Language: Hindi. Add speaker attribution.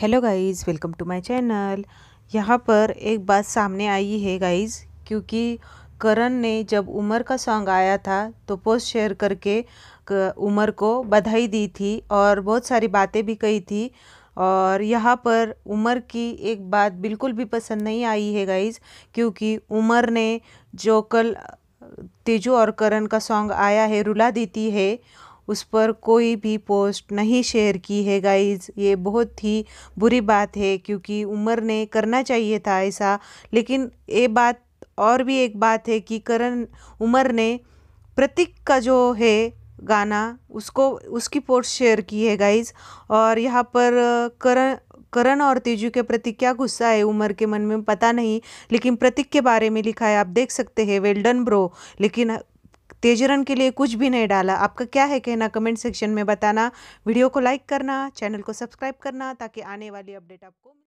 Speaker 1: hello guys welcome to my channel यहाँ पर एक बात सामने आई है गाइस क्योंकि करण ने जब उमर का सॉन्ग आया था तो पोस्ट शेयर करके उमर को बधाई दी थी और बहुत सारी बातें भी कही थी और यहाँ पर उमर की एक बात बिल्कुल भी पसंद नहीं आई है गाइस क्योंकि उमर ने जो कल तेजू और करण का सॉन्ग आया है रुला देती है उस पर कोई भी पोस्ट नहीं शेयर की है गाइज़ ये बहुत ही बुरी बात है क्योंकि उमर ने करना चाहिए था ऐसा लेकिन ये बात और भी एक बात है कि करण उमर ने प्रतीक का जो है गाना उसको उसकी पोस्ट शेयर की है गाइज और यहाँ पर करण करण और तेजू के प्रति क्या गुस्सा है उमर के मन में पता नहीं लेकिन प्रतीक के बारे में लिखा है आप देख सकते हैं वेल्डन ब्रो लेकिन तेजरन के लिए कुछ भी नहीं डाला आपका क्या है कहना कमेंट सेक्शन में बताना वीडियो को लाइक करना चैनल को सब्सक्राइब करना ताकि आने वाली अपडेट आपको